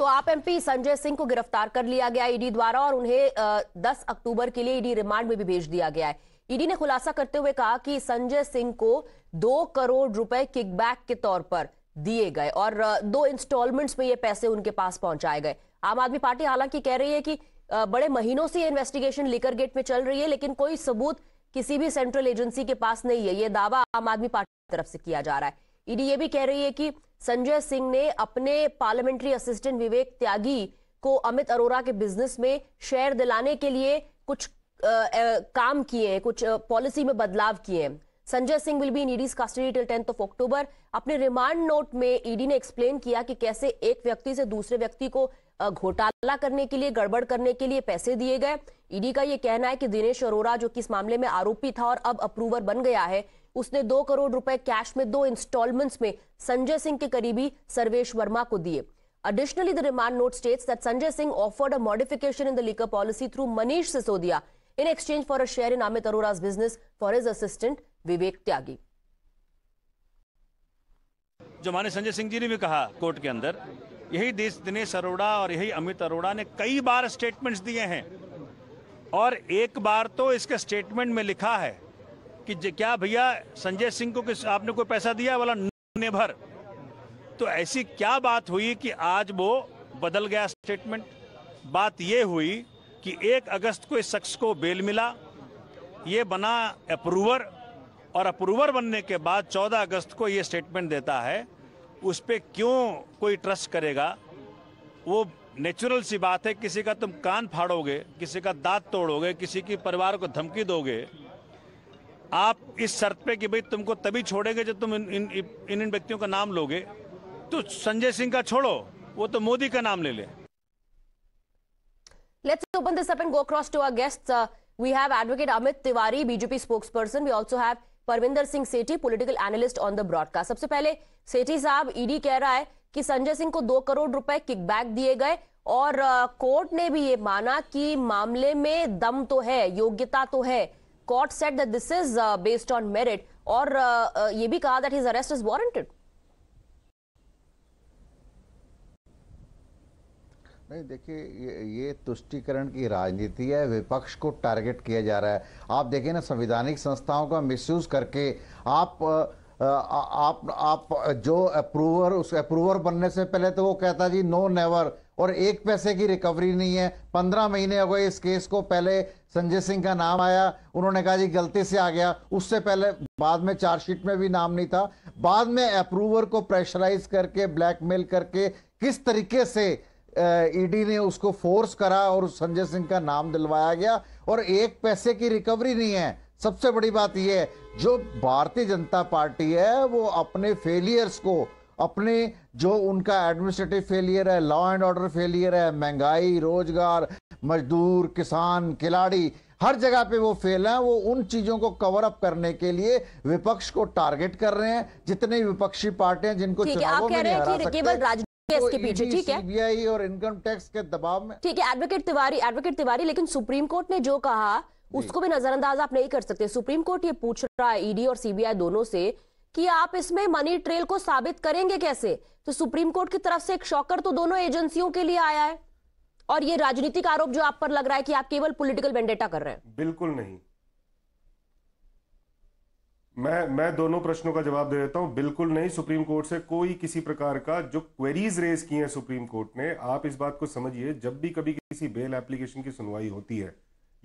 तो आप एमपी संजय सिंह को गिरफ्तार कर लिया गया ईडी द्वारा और उन्हें दस अक्टूबर के लिए ईडी रिमांड में भी भेज दिया गया है ईडी ने खुलासा करते हुए कहा कि संजय सिंह को दो करोड़ रुपए किकबैक के तौर पर दिए गए और दो इंस्टॉलमेंट्स में ये पैसे उनके पास पहुंचाए गए आम आदमी पार्टी हालांकि कह रही है कि बड़े महीनों से इन्वेस्टिगेशन लिकर गेट में चल रही है लेकिन कोई सबूत किसी भी सेंट्रल एजेंसी के पास नहीं है ये दावा आम आदमी पार्टी की तरफ से किया जा रहा है ईडी ये भी कह रही है कि संजय सिंह ने अपने पार्लियामेंट्री असिस्टेंट विवेक त्यागी को अमित अरोरा के बिजनेस में शेयर दिलाने के लिए कुछ आ, आ, काम किए हैं कुछ पॉलिसी में बदलाव किए हैं Sanjay Singh will be in ED's custody till tenth of October अपने रिमांड नोट में ईडी ने एक्सप्लेन किया कि कैसे एक व्यक्ति से दूसरे व्यक्ति को घोटाला करने के लिए गड़बड़ करने के लिए पैसे दिए गए ईडी का यह कहना है कि दिनेश अरोरा जो कि इस मामले में आरोपी था और अब अप्रूवर बन गया है उसने दो करोड़ रुपए कैश में दो इंस्टॉलमेंट्स में संजय सिंह के करीबी सर्वेश वर्मा को दिए additionally remand note states that Sanjay Singh offered a modification in the liquor policy through Manish Sisodia in exchange for a share in Amit Arora's business for his assistant Vivek Tyagi जो माने संजय सिंह जी ने भी कहा कोर्ट के अंदर यही देश दिनेश अरोड़ा और यही अमित अरोड़ा ने कई बार स्टेटमेंट्स दिए हैं और एक बार तो इसके स्टेटमेंट में लिखा है कि क्या भैया संजय सिंह को किस आपने कोई पैसा दिया वाला नेभर तो ऐसी क्या बात हुई कि आज वो बदल गया स्टेटमेंट बात यह हुई कि एक अगस्त को इस शख्स को बेल मिला ये बना अप्रूवर और अप्रूवर बनने के बाद 14 अगस्त को ये स्टेटमेंट देता है उस पर क्यों कोई ट्रस्ट करेगा वो नेचुरल सी बात है किसी का तुम कान फाड़ोगे किसी का दांत तोड़ोगे किसी की परिवार को धमकी दोगे आप इस शर्त पे कि भाई तुमको तभी छोड़ेंगे जब तुम इन इन इन, इन व्यक्तियों का नाम लोगे तो संजय सिंह का छोड़ो वो तो मोदी का नाम ले ले let's open this up and go across to our guests. We have advocate Amit Tiwari BJP spokesperson we also have Parvinder Singh Sethi political analyst on the broadcast सबसे पहले सेठी साहब ईडी कह रहा है कि संजय सिंह को दो करोड़ रुपए किकबैक दिए गए और कोर्ट ने भी ये माना कि मामले में दम तो है योग्यता तो है court said that this is uh, based on merit or uh, uh, ye bhi kaha that his arrest is warranted. नहीं देखिए ये, ये तुष्टिकरण की राजनीति है विपक्ष को टारगेट किया जा रहा है आप देखिए ना संविधानिक संस्थाओं का मिसयूज करके आप आ, आ, आप आप जो अप्रूवर उस अप्रूवर बनने से पहले तो वो कहता जी नो नेवर और एक पैसे की रिकवरी नहीं है पंद्रह महीने हो गए इस केस को पहले संजय सिंह का नाम आया उन्होंने कहा जी गलती से आ गया उससे पहले बाद में चार्जशीट में भी नाम नहीं था बाद में अप्रूवर को प्रेशराइज करके ब्लैकमेल करके किस तरीके से ईडी e ने उसको फोर्स करा और संजय सिंह का नाम दिलवाया गया और एक पैसे की रिकवरी नहीं है सबसे बड़ी बात यह है जो भारतीय जनता पार्टी है वो अपने फेलियर्स को अपने जो उनका एडमिनिस्ट्रेटिव फेलियर है लॉ एंड ऑर्डर फेलियर है महंगाई रोजगार मजदूर किसान खिलाड़ी हर जगह पे वो फेल हैं वो उन चीज़ों को कवर अप करने के लिए विपक्ष को टारगेट कर रहे हैं जितने विपक्षी पार्टियां जिनको चुनावों में नहीं हरा सकते पीछे ठीक है सीबीआई तो और इनकम टैक्स के दबाव में ठीक है एडवोकेट तिवारी एडवोकेट तिवारी लेकिन सुप्रीम कोर्ट ने जो कहा उसको भी नजरअंदाज आप नहीं कर सकते सुप्रीम कोर्ट ये पूछ रहा है ईडी e और सीबीआई दोनों से कि आप इसमें मनी ट्रेल को साबित करेंगे कैसे तो सुप्रीम कोर्ट की तरफ से एक शॉकर तो दोनों एजेंसियों के लिए आया है और ये राजनीतिक आरोप जो आप पर लग रहा है कि आप केवल पॉलिटिकल वेंडेटा कर रहे हैं बिल्कुल नहीं मैं मैं दोनों प्रश्नों का जवाब दे देता हूं बिल्कुल नहीं सुप्रीम कोर्ट से कोई किसी प्रकार का जो क्वेरीज रेज की हैं सुप्रीम कोर्ट ने आप इस बात को समझिए जब भी कभी किसी बेल एप्लीकेशन की सुनवाई होती है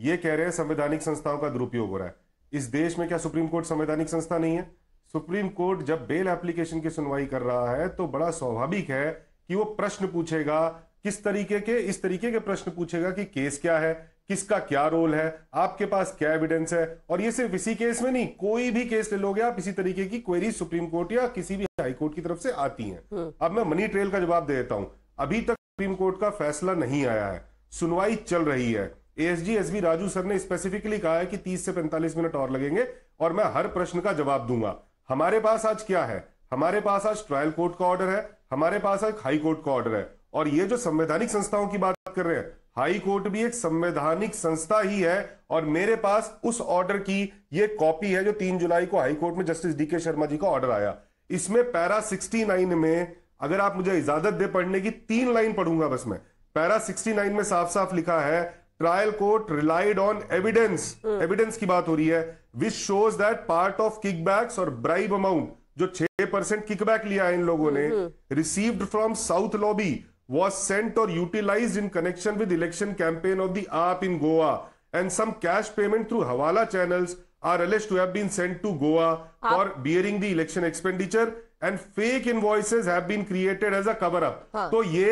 ये कह रहे हैं संवैधानिक संस्थाओं का दुरुपयोग हो रहा है इस देश में क्या सुप्रीम कोर्ट संवैधानिक संस्था नहीं है सुप्रीम कोर्ट जब बेल एप्लीकेशन की सुनवाई कर रहा है तो बड़ा स्वाभाविक है कि वो प्रश्न पूछेगा किस तरीके के इस तरीके के प्रश्न पूछेगा कि केस क्या है किसका क्या रोल है आपके पास क्या एविडेंस है और ये सिर्फ इसी केस में नहीं कोई भी केस ले लोगे आप इसी तरीके की क्वेरी सुप्रीम कोर्ट या किसी भी हाई कोर्ट की तरफ से आती हैं हम्म। अब मैं मनी ट्रेल का जवाब दे देता हूं अभी तक सुप्रीम कोर्ट का फैसला नहीं आया है सुनवाई चल रही है एएसजी एसबी राजू सर ने स्पेसिफिकली कहा है कि 30 से 45 मिनट और लगेंगे और मैं हर प्रश्न का जवाब दूंगा हमारे पास आज क्या है हमारे पास आज ट्रायल कोर्ट का ऑर्डर है हमारे पास आज हाई कोर्ट का ऑर्डर है और ये जो संवैधानिक संस्थाओं की बात कर रहे हैं हाई कोर्ट भी एक संवैधानिक संस्था ही है और मेरे पास उस ऑर्डर की ये कॉपी है जो तीन जुलाई को हाई कोर्ट में जस्टिस डी के शर्मा जी का ऑर्डर आया इसमें पैरा 69 में अगर आप मुझे इजाजत दे पढ़ने की तीन लाइन पढ़ूंगा बस मैं पैरा 69 में साफ साफ लिखा है trial court relied on evidence evidence की बात हो रही है which shows that part of kickbacks और ब्राइब अमाउंट जो छह परसेंट किकबैक लिया इन लोगों ने received from South lobby was sent और utilize in connection with election campaign of the AAP in Goa and some cash payment through hawala channels are alleged to have been sent to Goa for bearing the election expenditure and fake invoices have been created as a cover up तो ये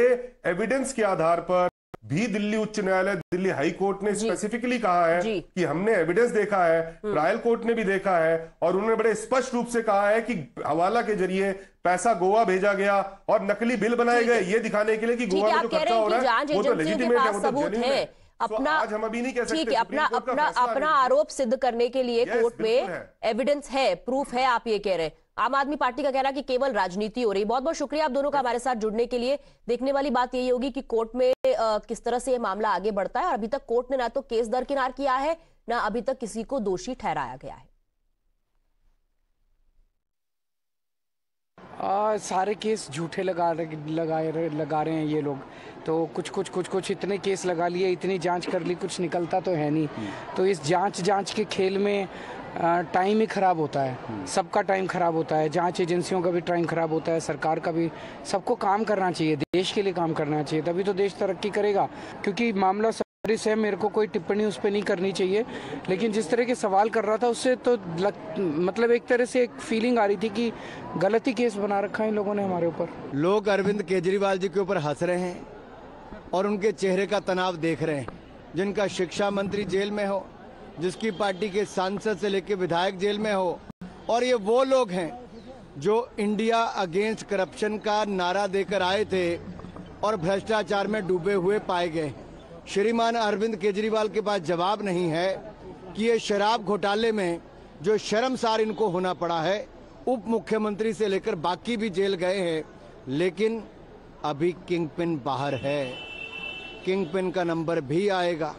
evidence के आधार पर भी दिल्ली उच्च न्यायालय Delhi High Court ने specifically कहा है कि हमने एविडेंस देखा है ट्रायल हम्म। कोर्ट ने भी देखा है और उन्होंने बड़े स्पष्ट रूप से कहा है कि हवाला के जरिए पैसा गोवा भेजा गया और नकली बिल बनाए गए ये दिखाने के लिए कि गोवा में जो खर्चा हो रहा है वो तो लेजिटिमेट है वो तो है अपना आज हम अभी नहीं कह सकते अपना अपना अपना आरोप सिद्ध करने के लिए कोर्ट में एविडेंस है प्रूफ है आप ये कह रहे हैं आम आदमी पार्टी का कहना कि केवल राजनीति हो रही बहुत बहुत शुक्रिया आप दोनों का हमारे साथ जुड़ने के लिए देखने वाली बात यही होगी कि कोर्ट में आ, किस तरह से यह मामला आगे बढ़ता है और अभी तक कोर्ट ने ना तो केस दरकिनार किया है ना अभी तक किसी को दोषी ठहराया गया है आ, सारे केस झूठे लगा लगा लगा रहे हैं ये लोग तो कुछ कुछ कुछ कुछ इतने केस लगा लिए इतनी जांच कर ली कुछ निकलता तो है नहीं हम्म। तो इस जांच जांच के खेल में टाइम ही ख़राब होता है हम्म। सबका टाइम ख़राब होता है जांच एजेंसियों का भी टाइम ख़राब होता है सरकार का भी सबको काम करना चाहिए देश के लिए काम करना चाहिए तभी तो देश तरक्की करेगा क्योंकि मामला सॉरी है मेरे को कोई टिप्पणी उस पर नहीं करनी चाहिए लेकिन जिस तरह के सवाल कर रहा था उससे तो लग, मतलब एक तरह से एक फीलिंग आ रही थी कि गलत ही केस बना रखा है इन लोगों ने हमारे ऊपर लोग अरविंद केजरीवाल जी के ऊपर हंस रहे हैं और उनके चेहरे का तनाव देख रहे हैं जिनका शिक्षा मंत्री जेल में हो जिसकी पार्टी के सांसद से लेकर विधायक जेल में हो और ये वो लोग हैं जो इंडिया अगेंस्ट करप्शन का नारा देकर आए थे और भ्रष्टाचार में डूबे हुए पाए गए श्रीमान अरविंद केजरीवाल के पास जवाब नहीं है कि ये शराब घोटाले में जो शर्मसार इनको होना पड़ा है उप मुख्यमंत्री से लेकर बाकी भी जेल गए हैं लेकिन अभी किंग पिन बाहर है किंग पिन का नंबर भी आएगा